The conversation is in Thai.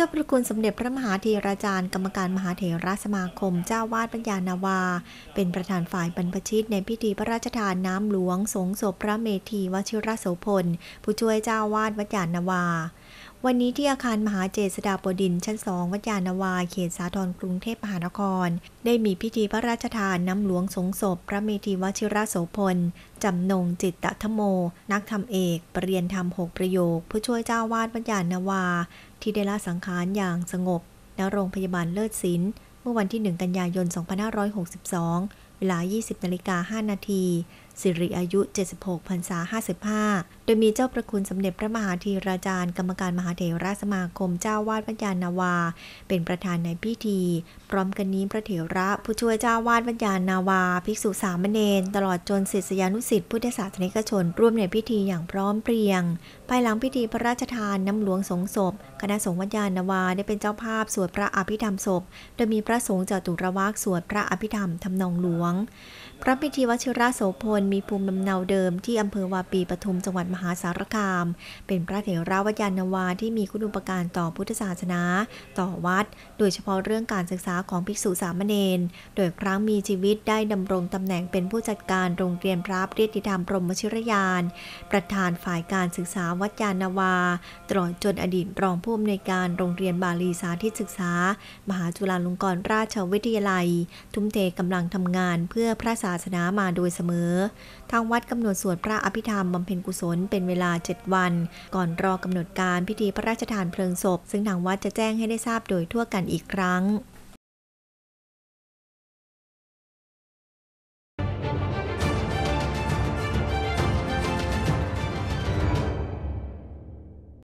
จ้าประคุณสมเด็จพระมหาเทราจารย์กรรมการมหาเถรสมาคม เจ้าวาดปัญญานาวา เป็นประธานฝ่ายบรรพชิตในพิธีพระราชทานน้ำหลวงสงศพพระเมธีวชิรโสพล ผู้ช่วยเจ้าวาดวัดญานาวาวันนี้ที่อาคารมหาเจษฎาบดิน ชั้นสองวัดยานาวา เขตสาทรกรุงเทพมหานคร ได้มีพิธีพระราชทานน้ำหลวงสงศพพระเมธีวชิระโสพลจำนงจิตตธโม นักธรรมเอก ปรริยนธรรมหกประโยค ผู้ช่วยเจ้าวาดวัดยานาวา ที่ได้ละสังขารอย่างสงบณโรงพยาบาลเลิศศิลป์เมื่อวันที่ 1 กันยายน 2562เวลา20นาฬิกา5นาทีสิริอายุ 76พรรษา55 โดยมีเจ้าประคุณสมเด็จพระมหาธีราจารย์ กรรมการมหาเถรสมาคม เจ้าวาดวัญญาณนาวา เป็นประธานในพิธี พร้อมกันนี้พระเถระผู้ช่วยเจ้าวาดวัญญาณนาวา ภิกษุสามเณรตลอดจนศิษยานุศิษย์พุทธศาสนิกชนร่วมในพิธีอย่างพร้อมเพรียงภายหลังพิธีพระราชทานน้ำหลวงสงศพคณะสงฆ์วัญญาณนาวาได้เป็นเจ้าภาพสวดพระอภิธรรมศพ โดยมีพระสงฆ์จตุรวาสสวดพระอภิธรรมทำนองหลวง พระพิธีวชิระโสพลมีภูมิลำเนาเดิมที่อำเภอวาปีปทุมจังหวัด มหาสารคาม เป็นพระเถรวัดยานวาที่มีคุณูปการต่อพุทธศาสนาต่อวัด โดยเฉพาะเรื่องการศึกษาของภิกษุสามเณร โดยครั้งมีชีวิตได้ดำรงตำแหน่งเป็นผู้จัดการโรงเรียนพระเรียติธรรมพรมชิรยาน ประธานฝ่ายการศึกษาวัดยานวาตลอดจนอดีตรองผู้อำนวยการโรงเรียนบาลีสาธิตศึกษา มหาจุฬาลงกรณราชวิทยาลัย ทุ่มเทกำลังทำงานเพื่อพระศาสนามาโดยเสมอทางวัดกำหนดสวดพระอภิธรรมบำเพ็ญกุศลเป็นเวลา 7 วัน ก่อนรอกำหนดการพิธีพระราชทานเพลิงศพ ซึ่งทางวัดจะแจ้งให้ได้ทราบโดยทั่วกันอีกครั้ง